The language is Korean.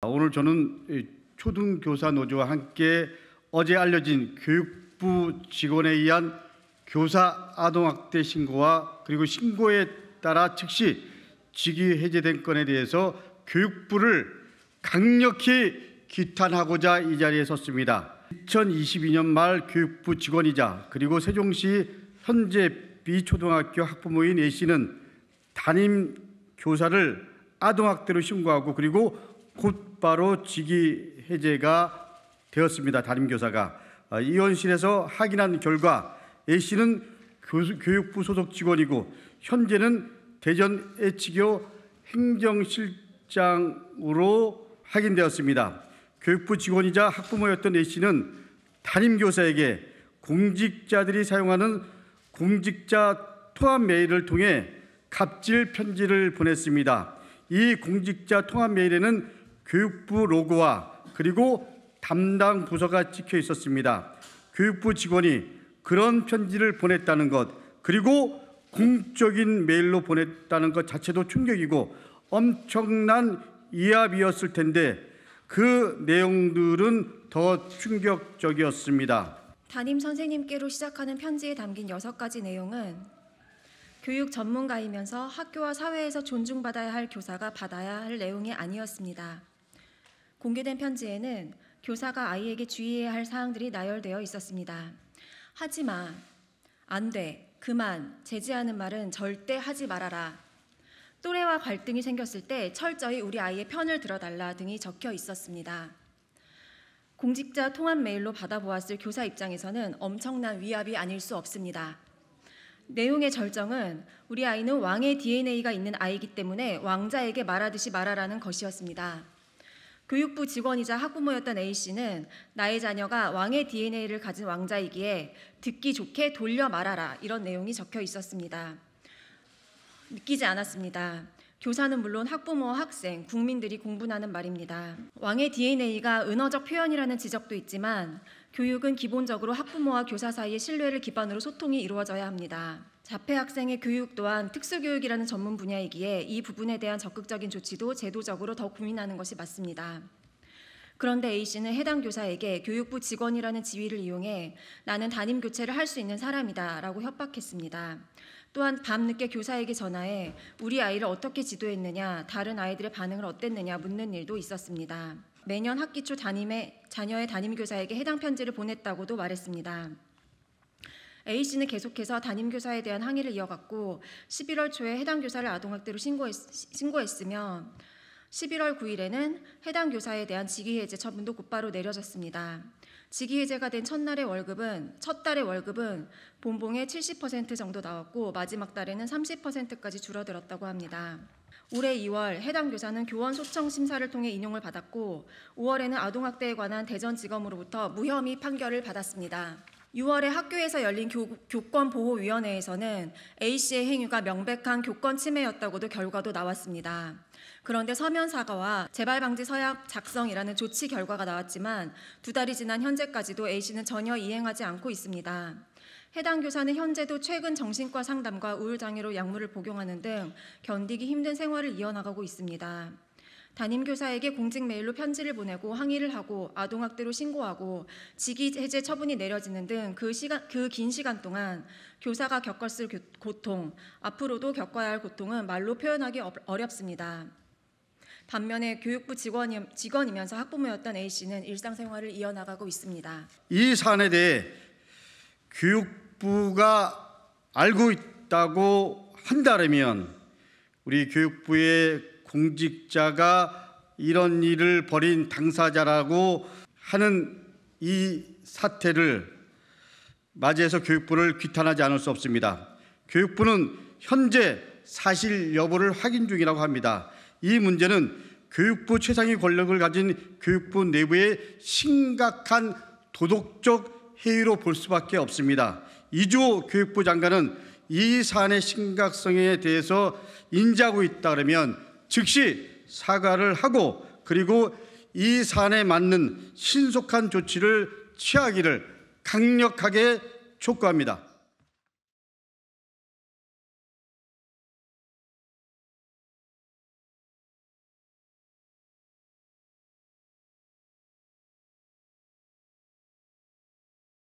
아, 오늘 저는 초등교사 노조와 함께 어제 알려진 교육부 직원에 의한 교사 아동학대 신고와 그리고 신고에 따라 즉시 직위 해제된 건에 대해서 교육부를 강력히 규탄하고자 이 자리에 섰습니다. 2022년 말 교육부 직원이자 그리고 세종시 현재 비초등학교 학부모인 A 씨는 담임 교사를 아동학대로 신고하고 그리고 곧바로 직위 해제가 되었습니다. 담임 교사가 아, 이원실에서 확인한 결과 A 씨는 교육부 소속 직원이고 현재는 대전 애치교 행정실장으로 확인되었습니다. 교육부 직원이자 학부모였던 A 씨는 담임 교사에게 공직자들이 사용하는 공직자 통합 메일을 통해 갑질 편지를 보냈습니다. 이 공직자 통합 메일에는 교육부 로고와 그리고 담당 부서가 찍혀 있었습니다. 교육부 직원이 그런 편지를 보냈다는 것 그리고 공적인 메일로 보냈다는 것 자체도 충격이고 엄청난 이압이었을 텐데 그 내용들은 더 충격적이었습니다. 담임 선생님께로 시작하는 편지에 담긴 여섯 가지 내용은 교육 전문가이면서 학교와 사회에서 존중받아야 할 교사가 받아야 할 내용이 아니었습니다. 공개된 편지에는 교사가 아이에게 주의해야 할 사항들이 나열되어 있었습니다. 하지 마, 안 돼, 그만, 제지하는 말은 절대 하지 말아라. 또래와 갈등이 생겼을 때 철저히 우리 아이의 편을 들어달라 등이 적혀 있었습니다. 공직자 통합 메일로 받아보았을 교사 입장에서는 엄청난 위압이 아닐 수 없습니다. 내용의 절정은 우리 아이는 왕의 DNA가 있는 아이이기 때문에 왕자에게 말하듯이 말하라는 것이었습니다. 교육부 직원이자 학부모였던 A씨는 나의 자녀가 왕의 DNA를 가진 왕자이기에 듣기 좋게 돌려 말하라 이런 내용이 적혀 있었습니다. 느끼지 않았습니다. 교사는 물론 학부모와 학생, 국민들이 공분하는 말입니다. 왕의 DNA가 은어적 표현이라는 지적도 있지만 교육은 기본적으로 학부모와 교사 사이의 신뢰를 기반으로 소통이 이루어져야 합니다. 자폐 학생의 교육 또한 특수교육이라는 전문 분야이기에 이 부분에 대한 적극적인 조치도 제도적으로 더 고민하는 것이 맞습니다. 그런데 A씨는 해당 교사에게 교육부 직원이라는 지위를 이용해 나는 담임 교체를 할 수 있는 사람이다 라고 협박했습니다. 또한 밤늦게 교사에게 전화해 우리 아이를 어떻게 지도했느냐, 다른 아이들의 반응을 어땠느냐 묻는 일도 있었습니다. 매년 학기 초 담임의 자녀의 담임 교사에게 해당 편지를 보냈다고도 말했습니다. A 씨는 계속해서 담임 교사에 대한 항의를 이어갔고 11월 초에 해당 교사를 아동학대로 신고했, 신고했으며 11월 9일에는 해당 교사에 대한 직위해제 처분도 곧바로 내려졌습니다. 직위해제가 된 첫날의 월급은 첫 달의 월급은 본봉의 70% 정도 나왔고 마지막 달에는 30%까지 줄어들었다고 합니다. 올해 2월 해당 교사는 교원 소청 심사를 통해 인용을 받았고 5월에는 아동학대에 관한 대전지검으로부터 무혐의 판결을 받았습니다. 6월에 학교에서 열린 교, 교권보호위원회에서는 A씨의 행위가 명백한 교권 침해였다고도 결과도 나왔습니다. 그런데 서면 사과와 재발 방지 서약 작성이라는 조치 결과가 나왔지만 두 달이 지난 현재까지도 A씨는 전혀 이행하지 않고 있습니다. 해당 교사는 현재도 최근 정신과 상담과 우울장애로 약물을 복용하는 등 견디기 힘든 생활을 이어나가고 있습니다. 담임 교사에게 공직 메일로 편지를 보내고 항의를 하고 아동학대로 신고하고 직위 해제 처분이 내려지는 등 그 시간 그 긴 시간 동안 교사가 겪었을 고통, 앞으로도 겪어야 할 고통은 말로 표현하기 어렵습니다. 반면에 교육부 직원이, 직원이면서 학부모였던 A 씨는 일상생활을 이어나가고 있습니다. 이 사안에 대해 교육부가 알고 있다고 한다면 우리 교육부의 공직자가 이런 일을 벌인 당사자라고 하는 이 사태를 맞이해서 교육부를 규탄하지 않을 수 없습니다. 교육부는 현재 사실 여부를 확인 중이라고 합니다. 이 문제는 교육부 최상위 권력을 가진 교육부 내부의 심각한 도덕적 해이로 볼 수밖에 없습니다. 이주호 교육부 장관은 이 사안의 심각성에 대해서 인지하고 있다 그러면 즉시 사과를 하고 그리고 이 산에 맞는 신속한 조치를 취하기를 강력하게 촉구합니다.